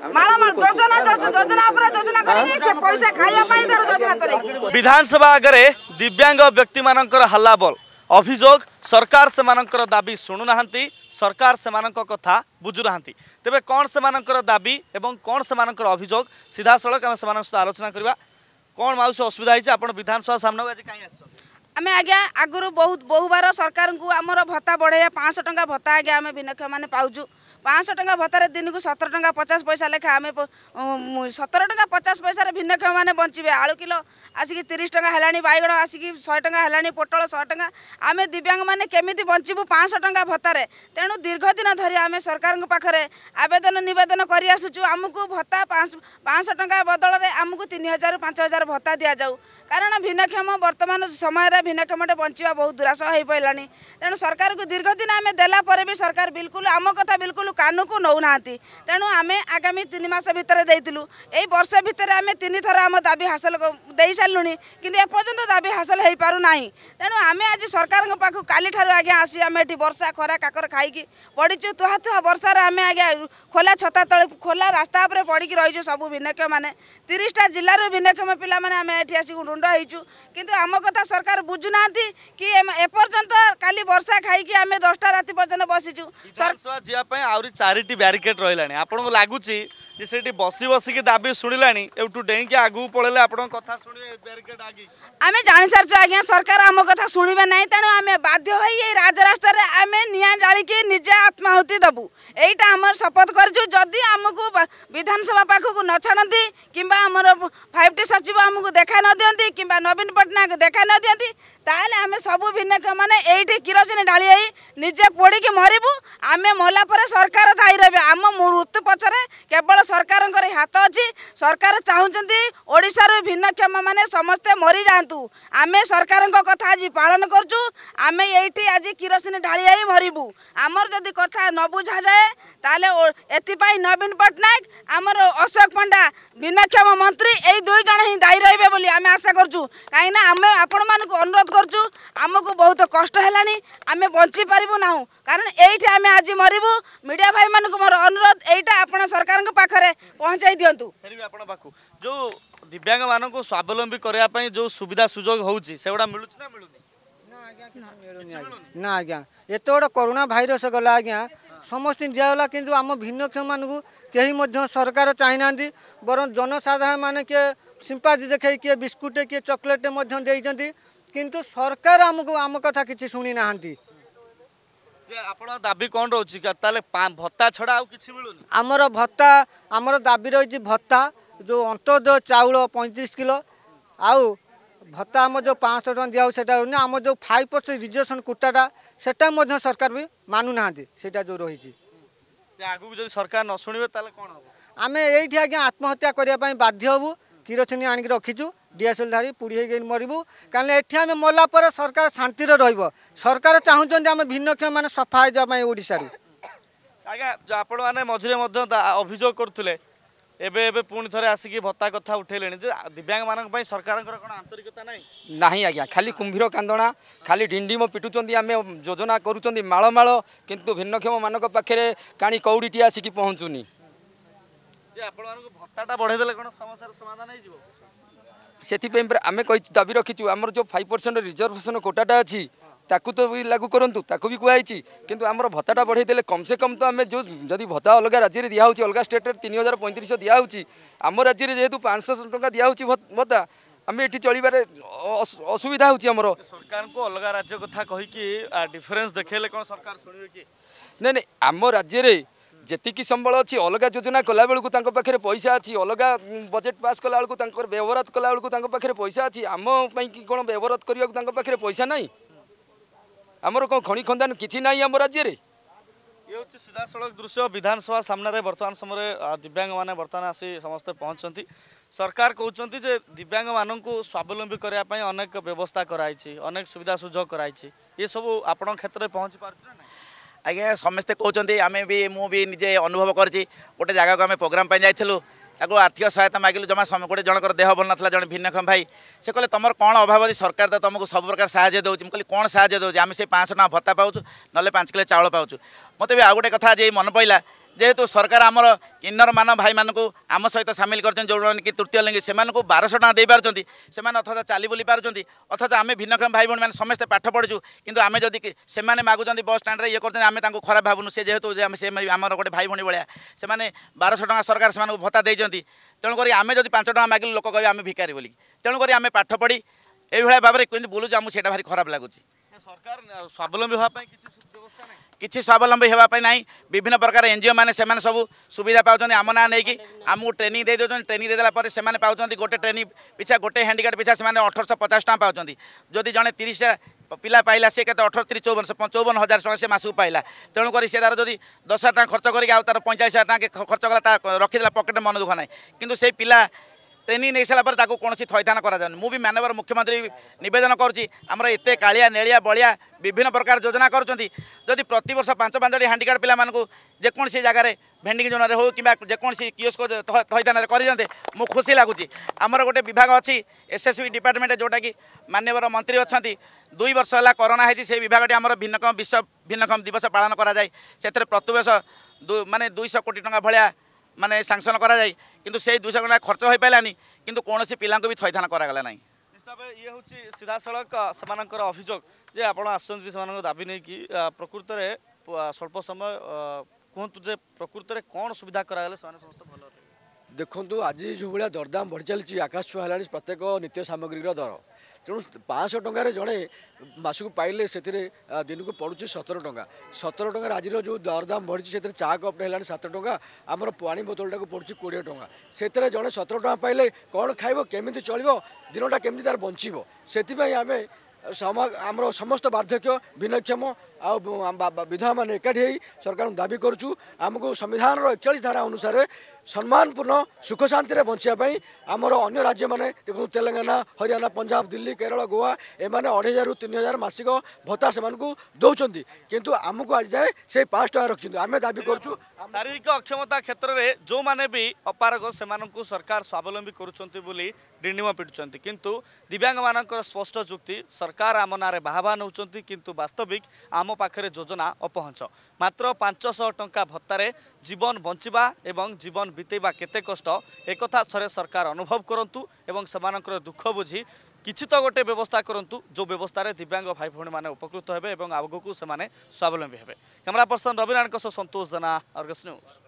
हाँ? विधानसभा आगे दिव्यांग व्यक्ति मान हल्लाबल अभिजोग सरकार से मानकर दाबी शुणुना सरकार से कथा बुझुना तेज कौन से मानकर दाबी एवं कौन से मानकर अभोग सीधा सड़क आम से आलोचना करवा कौन मौसम असुविधा होती है विधानसभा सामना कहीं आम आज्ञा आगु बहुत बहुबार सरकार को आम भत्ता बढ़ाया पाँच टाँह भत्ता आज्ञा आम भिन्नक्ष मैंने पाचु ପାଞ୍ଚଶହ ଟଙ୍କା ଭତ୍ତାରେ ଦିନକୁ ସତର ଟଙ୍କା ପଚାଶ ପଇସା ଲେଖା ଆମେ ସତର ଟଙ୍କା ପଚାଶ ପଇସାରେ ଭିନ୍ନକ୍ଷମମାନେ ବଞ୍ଚିବେ ଆଳୁ କିଲୋ ଆସିକି ତିରିଶ ଟଙ୍କା ହେଲାଣି ବାଇଗଣ ଆସିକି ଶହେ ଟଙ୍କା ହେଲାଣି ପୋଟଳ ଶହେ ଟଙ୍କା ଆମେ ଦିବ୍ୟାଙ୍ଗମାନେ କେମିତି ବଞ୍ଚିବୁ ପାଞ୍ଚଶହ ଟଙ୍କା ଭତ୍ତାରେ ତେଣୁ ଦୀର୍ଘଦିନ ଧରି ଆମେ ସରକାରଙ୍କ ପାଖରେ ଆବେଦନ ନିବେଦନ କରିଆସୁଛୁ ଆମକୁ ଭତ୍ତା ପାଞ୍ଚଶହ ଟଙ୍କା ବଦଳରେ ଆମକୁ ତିନି ହଜାରରୁ ପାଞ୍ଚ ହଜାର ଭତ୍ତା ଦିଆଯାଉ କାରଣ ଭିନ୍ନକ୍ଷମ ବର୍ତ୍ତମାନ ସମୟରେ ଭିନ୍ନକ୍ଷମଟେ ବଞ୍ଚିବା ବହୁତ ଦୁରାସ ହୋଇପାରିଲାଣି ତେଣୁ ସରକାରକୁ ଦୀର୍ଘଦିନ ଆମେ ଦେଲା ପରେ ବି ସରକାର ବିଲକୁଲ ଆମ କଥା ବିଲକୁଲ ଦେଖିଲୁ କାନକୁ ନେଉନାହାନ୍ତି ତେଣୁ ଆମେ ଆଗାମୀ ତିନି ମାସ ଭିତରେ ଦେଇଥିଲୁ ଏଇ ବର୍ଷ ଭିତରେ ଆମେ ତିନି ଥର ଆମ ଦାବି ହାସଲ ଦେଇସାରିଲୁଣି କିନ୍ତୁ ଏପର୍ଯ୍ୟନ୍ତ ଦାବି ହାସଲ ହୋଇପାରୁନାହିଁ ତେଣୁ ଆମେ ଆଜି ସରକାରଙ୍କ ପାଖକୁ କାଲିଠାରୁ ଆଜ୍ଞା ଆସି ଆମେ ଏଠି ବର୍ଷା ଖରା କାକର ଖାଇକି ପଡ଼ିଛୁ ତୁହା ତୁହା ବର୍ଷାରେ ଆମେ ଆଜ୍ଞା ଖୋଲା ଛତା ତଳେ ଖୋଲା ରାସ୍ତା ଉପରେ ପଡ଼ିକି ରହିଛୁ ସବୁ ଭିନ୍ନକ୍ଷମମାନେ ତିରିଶଟା ଜିଲ୍ଲାରୁ ଭିନ୍ନକ୍ଷମ ପିଲାମାନେ ଆମେ ଏଠି ଆସିକି ରୁଣ୍ଡ ହେଇଛୁ କିନ୍ତୁ ଆମ କଥା ସରକାର ବୁଝୁନାହାନ୍ତି କି ଏପର୍ଯ୍ୟନ୍ତ କାଲି ବର୍ଷା ଖାଇକି ଆମେ ଦଶଟା ରାତି ପର୍ଯ୍ୟନ୍ତ ବସିଛୁ ଯିବା ପାଇଁ ଆହୁରି ଚାରିଟି ବ୍ୟାରିକେଡ୍ ରହିଲାଣି ଆପଣଙ୍କୁ ଲାଗୁଛି যে সেটি বসি বসিকি দাবি শুণিলানি এটু ডেইকি আগু পড়লে আপনার কথা শুণবে ব্যারিকেড আগি আমি জানি সারছু আজ্ঞা সরকার আম কথা শুনিবে নাই তেমন আমি বাধ্য হই এই রাজরাস্তারে আমি নিয়া জাড়িকি নিজে আত্মাহুতি দবু এইটা আমার শপথ করছু যদি আমি বিধানসভা পাখক ন ছাড়তে কিংবা আমার ফাইভ টি সচিব আমি দেখা ন দিয়ন্তি কিংবা নবীন পট্টনাক দেখা ন দিয়ন্তি তাহলে আমি সব ভিন্নক্ষম মানে এইটি কিরোসিন ঢালি হয়ে নিজে পোড়িকি মরিবু আমি মরলা পরে সরকার থাই রবে আম মৃত্যু পছরে কেবল সরকারঙ্কর হাত অছি সরকার চাহুমান ওড়শার ভিন্নক্ষম মানে সমস্তে মরি যাতে আমি সরকারঙ্ক কথা আজ পালন করছু আমি এইটি আজ কিরোসিন ঢালি হয়ে মরবু আমার যদি কথা ন বুঝা যায় তাহলে এপাই নবীন পট্টনাক আমার অশোক পণ্ডা ভিন্নক্ষম মন্ত্রী এই দুই জন হি দায়ী রহবে বলে আমি আশা করছু কিনা আমি আপন মানুষ অনুরোধ করছু আমি বহুত কষ্ট হলানি আমি বঞ্চি পারু না কারণ এইটি আমি আজ মরবু মিডিয়া ভাই মানুষ মোর অনুরোধ এইটা আপনার সরকারঙ্ক পাখরে পৌঁছাই দিন্তু ফেরবি আপনার পাখু যে দিব্যাঙ্গ মানুষ স্বাবলম্বী করা যে সুবিধা সুযোগ হচ্ছে সেগুলা মিলুছে না মিলুনি না আজ্ঞা এত বড় করোনা ভাইরস গলা আজ্ঞা ସମସ୍ତେ ଦିଆଗଲା କିନ୍ତୁ ଆମ ଭିନ୍ନକ୍ଷମମାନଙ୍କୁ କେହି ମଧ୍ୟ ସରକାର ଚାହିଁନାହାନ୍ତି ବରଂ ଜନସାଧାରଣମାନେ କିଏ ସିମ୍ପାତି ଦେଖେଇ କିଏ ବିସ୍କୁଟ୍ କିଏ ଚକୋଲେଟ୍ ମଧ୍ୟ ଦେଇଛନ୍ତି କିନ୍ତୁ ସରକାର ଆମକୁ ଆମ କଥା କିଛି ଶୁଣି ନାହାନ୍ତି ଆପଣ ଦାବି କ'ଣ ରହୁଛି ତାହେଲେ ଭତ୍ତା ଛଡ଼ା ଆଉ କିଛି ମିଳୁନି ଆମର ଭତ୍ତା ଆମର ଦାବି ରହିଛି ଭତ୍ତା ଯେଉଁ ଅନ୍ତୋଦୟ ଚାଉଳ ପଇଁତିରିଶ କିଲୋ ଆଉ ଭତ୍ତା ଆମର ଯେଉଁ ପାଞ୍ଚଶହ ଟଙ୍କା ଦିଆହେଉଛି ସେଇଟା ହେଉନି ଆମର ଯେଉଁ ଫାଇଭ୍ ପରସେଣ୍ଟ ରିଜର୍ଭେସନ୍ କୋଟାଟା ସେଟା ମଧ୍ୟ ସରକାର ବି ମାନୁନାହାନ୍ତି ସେଇଟା ଯେଉଁ ରହିଛି ଆଗକୁ ଯଦି ସରକାର ନ ଶୁଣିବେ ତାହେଲେ କ'ଣ ହେବ ଆମେ ଏଇଠି ଆଜ୍ଞା ଆତ୍ମହତ୍ୟା କରିବା ପାଇଁ ବାଧ୍ୟ ହେବୁ କିରୋସିନି ଆଣିକି ରଖିଛୁ ডিএসএল ধারি পুড়িয়ে মরবু কারণ এটি আমি মরলা পরে সরকার শান্তিরে রহব সরকার চাহুন আমি ভিন্নক্ষম মানে সফা হয়ে যাওয়া ওড়শার আজ্ঞা আপন মানে মঝিরে অভিযোগ করুলে এবে এবে পুনি থরে আসিকি ভত্তা কথা উঠাইলে যে দিব্যাঙ্গ মানক পাই সরকারঙ্কর কোন আন্তরিকতা নাই নাহি আজ্ঞা খালি কুম্ভীর কান্দনা খালি ডিন্ডিম পিটুচন্তি আমি যোজনা করুচন্তি মাল মাল কিন্তু ভিন্নক্ষম মানক পাখরে কানি কৌড়িটি আসিকি পৌঁছুনি যে আপনার ভত্তাটা বড়াই দেলে কোন সমস্যার সমাধান হয়ে ସେଥିପାଇଁ ଆମେ ଦାବି ରଖିଛୁ ଆମର ଯେଉଁ ଫାଇଭ୍ ପରସେଣ୍ଟ ରିଜର୍ଭେସନ୍ କୋଟାଟା ଅଛି ତାକୁ ତ ଲାଗୁ କରନ୍ତୁ ତାକୁ ବି କୁହାହେଇଛି କିନ୍ତୁ ଆମର ଭତ୍ତାଟା ବଢ଼େଇ ଦେଲେ କମ୍ ସେ କମ୍ ତ ଆମେ ଯେଉଁ ଯଦି ଭତ୍ତା ଅଲଗା ରାଜ୍ୟରେ ଦିଆହେଉଛି ଅଲଗା ଷ୍ଟେଟ୍ରେ ତିନି ହଜାର ପଇଁତିରିଶ ଦିଆହେଉଛି ଆମ ରାଜ୍ୟରେ ଯେହେତୁ ପାଞ୍ଚଶହ ଟଙ୍କା ଦିଆହେଉଛି ଭତ୍ତା ଆମେ ଏଠି ଚଳିବାରେ ଅସୁବିଧା ହେଉଛି ଆମର ସରକାରଙ୍କୁ ଅଲଗା ରାଜ୍ୟ କଥା କହିକି ଡିଫରେନ୍ସ ଦେଖେଇଲେ କ'ଣ ସରକାର ଶୁଣିବେ କି ନାଇଁ ନାଇଁ ଆମ ରାଜ୍ୟରେ जतिकि सम्बल अच्छु अलगा जोजना कला बलै पैसा अलिक अलगा बजेट पास कला बल व्यवरात कला बलि पासा अनि आम व्यवहार पाइस नै आमर कणिखन्द नै आम राज्य सड़क दृश्य विधानसभा सामे बर्तर दिव्याङ्ग मर्ती समस्तै पहुँच सरकार दिव्यांग द्याङ्ग को स्वावलम्बी गराइ अनेक व्यवस्था अनेक सुविधा सुझो गराइछ यसु आपेत्रै पहची पारछा नै ଆଜ୍ଞା ସମସ୍ତେ କହୁଛନ୍ତି ଆମେ ବି ମୁଁ ବି ନିଜେ ଅନୁଭବ କରିଛି ଗୋଟେ ଜାଗାକୁ ଆମେ ପ୍ରୋଗ୍ରାମ୍ ପାଇଁ ଯାଇଥିଲୁ ତାକୁ ଆର୍ଥିକ ସହାୟତା ମାଗିଲୁ ଜମା ଗୋଟେ ଜଣଙ୍କର ଦେହ ଭଲ ନଥିଲା ଜଣେ ଭିନ୍ନକ୍ଷମ ଭାଇ ସେ କହିଲେ ତୁମର କ'ଣ ଅଭାବ ଅଛି ସରକାର ତ ତୁମକୁ ସବୁ ପ୍ରକାର ସାହାଯ୍ୟ ଦେଉଛି ମୁଁ କହିଲି କ'ଣ ସାହାଯ୍ୟ ଦେଉଛି ଆମେ ସେ ପାଞ୍ଚଶହ ଟଙ୍କା ଭତ୍ତା ପାଉଛୁ ନହେଲେ ପାଞ୍ଚ କିଲୋ ଚାଉଳ ପାଉଛୁ ମୋତେ ବି ଆଉ ଗୋଟେ କଥା ଆଜି ମନେ ପଡ଼ିଲା যেহেতু সরকার আমার কিন্নর মান ভাই মানুষ আমার সহ সামিল করছেন যেমন কি তৃতীয় লিঙ্গি সে বারোশো টাকা দিয়ে পার্চ সে অথচ চালি বুলি পার্চ অথচ আমি ভিন্নক্ষম ভাই ভী মানে সমস্ত পাঠ পড়ছু কিন্তু আমি যদি সে মাগুচান বস স্টাণ্ডে ইয়ে করছেন আমি তাঁকু খারাপ ভাবুন সে যেহেতু আমি সে আমার গোটে ভাই ভী ভাইয়া সে বারোশো টাকা সরকার সে ভত্তা দিয়েছেন তেমনি আমি যদি পাঁচ টাকা মাগিলে লোক কবে আমি ভিকারি বলি তেমনি আমি পাঠ পড়ি এইভাবে ভাবে কিন্তু বুলুছু আমি সেটা ভারি খারাপ লাগুছি সরকার স্বাবলম্বী হওয়া কিছু ব্যবস্থা କିଛି ସ୍ୱାବଲମ୍ବୀ ହେବା ପାଇଁ ନାହିଁ ବିଭିନ୍ନ ପ୍ରକାର ଏନ୍ଜିଓ ମାନେ ସେମାନେ ସବୁ ସୁବିଧା ପାଉଛନ୍ତି ଆମ ନାଁ ନେଇକି ଆମକୁ ଟ୍ରେନିଂ ଦେଇ ଦେଉଛନ୍ତି ଟ୍ରେନିଂ ଦେଇଦେଲା ପରେ ସେମାନେ ପାଉଛନ୍ତି ଗୋଟେ ଟ୍ରେନିଂ ପିଛା ଗୋଟେ ହ୍ୟାଣ୍ଡିକାର୍ଡ଼ ପିଛା ସେମାନେ ଅଠରଶହ ପଚାଶ ଟଙ୍କା ପାଉଛନ୍ତି ଯଦି ଜଣେ ତିରିଶଟା ପିଲା ପାଇଲା ସେ କେତେ ଅଠର ତିରିଶ ଚଉବନ ଚଉବନ ହଜାର ଟଙ୍କା ସେ ମାସକୁ ପାଇଲା ତେଣୁକରି ସେ ତାର ଯଦି ଦଶ ହଜାର ଟଙ୍କା ଖର୍ଚ୍ଚ କରିକି ଆଉ ତାର ପଇଁଚାଳିଶ ହଜାର ଟଙ୍କା ଖର୍ଚ୍ଚ କଲା ତା ରଖିଦେଲା ପକେଟ୍ ମନ ଦୁଃଖ ନାହିଁ କିନ୍ତୁ ସେଇ ପିଲା ট্রেনিং নিয়ে সারা পরে তাকে কোণী থইথান করা যাওনি মুবি মানবর মুখ্যমন্ত্রী নিবেদন করছি আমরা এতে কালিয়া নেড়িয়া বলিয়া বিভিন্ন প্রকার যোজনা করছেন যদি প্রতবর্ষ পাঁচ পাঁচটি হ্যাণ্ডিকার্ড পিলা মানুষ যেকোন জায়গায় ভেন্ডিং জোনের হোক কিংবা যেকোন কিওস্ক থইথানের করে দিতে মু খুশি লাগুছি আমার গোটে বিভাগ অছি এসএসবি ডিপার্টমেন্ট যেটা কি মানবর মন্ত্রী অনেক দুই বর্ষ হল করোনা হয়েছে সেই বিভাগটি আমার ভিন্নক্ষম বিশ্ব ভিন্নক্ষম দিবস পালন করা যায় সেতরে প্রত্যবর্ষ মানে দুইশ কোটি টাকা ভাড়া ମାନେ ସାଂସନ କରାଯାଏ କିନ୍ତୁ ସେଇ ଦୁଇଶହ ଟଙ୍କା ଖର୍ଚ୍ଚ ହୋଇପାରିଲାନି କିନ୍ତୁ କୌଣସି ପିଲାଙ୍କୁ ବି ଥଇଥାନ କରାଗଲା ନାହିଁ ଇଏ ହେଉଛି ସିଧାସଳଖ ସେମାନଙ୍କର ଅଭିଯୋଗ ଯେ ଆପଣ ଆସୁଛନ୍ତି ସେମାନଙ୍କ ଦାବି ନେଇକି ପ୍ରକୃତରେ ସ୍ୱଳ୍ପ ସମୟ କୁହନ୍ତୁ ଯେ ପ୍ରକୃତରେ କ'ଣ ସୁବିଧା କରାଗଲେ ସେମାନେ ସମସ୍ତେ ଭଲ ଦେଖନ୍ତୁ ଆଜି ଯେଉଁଭଳିଆ ଦରଦାମ ବଢ଼ି ଚାଲିଛି ଆକାଶ ଛୁଆ ହେଲାଣି ପ୍ରତ୍ୟେକ ନିତ୍ୟ ସାମଗ୍ରୀର ଦର ତେଣୁ ପାଞ୍ଚଶହ ଟଙ୍କାରେ ଜଣେ ମାସକୁ ପାଇଲେ ସେଥିରେ ଦିନକୁ ପଡ଼ୁଛି ସତର ଟଙ୍କା ସତର ଟଙ୍କାରେ ଆଜିର ଯେଉଁ ଦରଦାମ ବଢ଼ିଛି ସେଥିରେ ଚା କପ୍ଟେ ହେଲାଣି ସାତ ଟଙ୍କା ଆମର ପାଣି ବୋତଲଟାକୁ ପଡ଼ୁଛି କୋଡ଼ିଏ ଟଙ୍କା ସେଥିରେ ଜଣେ ସତର ଟଙ୍କା ପାଇଲେ କ'ଣ ଖାଇବ କେମିତି ଚଳିବ ଦିନଟା କେମିତି ତା'ର ବଞ୍ଚିବ ସେଥିପାଇଁ ଆମେ ଆମର ସମସ୍ତ ବାର୍ଦ୍ଧକ୍ୟ ଭିନ୍ନକ୍ଷମ ଆଉ ବିଧବାମାନେ ଏକାଠି ହେଇ ସରକାରଙ୍କୁ ଦାବି କରୁଛୁ ଆମକୁ ସମ୍ବିଧାନର ଏକଚାଳିଶ ଧାରା ଅନୁସାରେ ସମ୍ମାନପୂର୍ଣ୍ଣ ସୁଖ ଶାନ୍ତିରେ ବଞ୍ଚିବା ପାଇଁ ଆମର ଅନ୍ୟ ରାଜ୍ୟମାନେ ଦେଖନ୍ତୁ ତେଲେଙ୍ଗାନା ହରିୟାଣା ପଞ୍ଜାବ ଦିଲ୍ଲୀ କେରଳ ଗୋଆ ଏମାନେ ଅଢ଼େଇ ହଜାରରୁ ତିନି ହଜାର ମାସିକ ଭତ୍ତା ସେମାନଙ୍କୁ ଦେଉଛନ୍ତି କିନ୍ତୁ ଆମକୁ ଆଜି ଯାଏ ସେଇ ପାଞ୍ଚ ଟଙ୍କା ରଖିଛନ୍ତି ଆମେ ଦାବି କରୁଛୁ ଶାରୀରିକ ଅକ୍ଷମତା କ୍ଷେତ୍ରରେ ଯେଉଁମାନେ ବି ଅପାରଗ ସେମାନଙ୍କୁ ସରକାର ସ୍ୱାବଲମ୍ବୀ କରୁଛନ୍ତି ବୋଲି ଡିଣିମ ପିଟୁଛନ୍ତି କିନ୍ତୁ ଦିବ୍ୟାଙ୍ଗମାନଙ୍କର ସ୍ପଷ୍ଟ ଯୁକ୍ତି ସରକାର ଆମ ନାଁରେ ବାହାବା ନେଉଛନ୍ତି କିନ୍ତୁ ବାସ୍ତବିକ ଆମ ଆମ ପାଖରେ ଯୋଜନା ଅପହଞ୍ଚ ମାତ୍ର ପାଞ୍ଚଶହ ଟଙ୍କା ଭତ୍ତାରେ ଜୀବନ ବଞ୍ଚିବା ଏବଂ ଜୀବନ ବିତେଇବା କେତେ କଷ୍ଟ ଏକଥା ଥରେ ସରକାର ଅନୁଭବ କରନ୍ତୁ ଏବଂ ସେମାନଙ୍କର ଦୁଃଖ ବୁଝି କିଛି ତ ଗୋଟେ ବ୍ୟବସ୍ଥା କରନ୍ତୁ ଯେଉଁ ବ୍ୟବସ୍ଥାରେ ଦିବ୍ୟାଙ୍ଗ ଭାଇ ଭଉଣୀମାନେ ଉପକୃତ ହେବେ ଏବଂ ଆଗକୁ ସେମାନେ ସ୍ୱାବଲମ୍ବୀ ହେବେ କ୍ୟାମେରା ପର୍ସନ୍ ରବି ନାୟକଙ୍କ ସହ ସନ୍ତୋଷ ଜେନା ଅର୍ଗସ ନ୍ୟୁଜ୍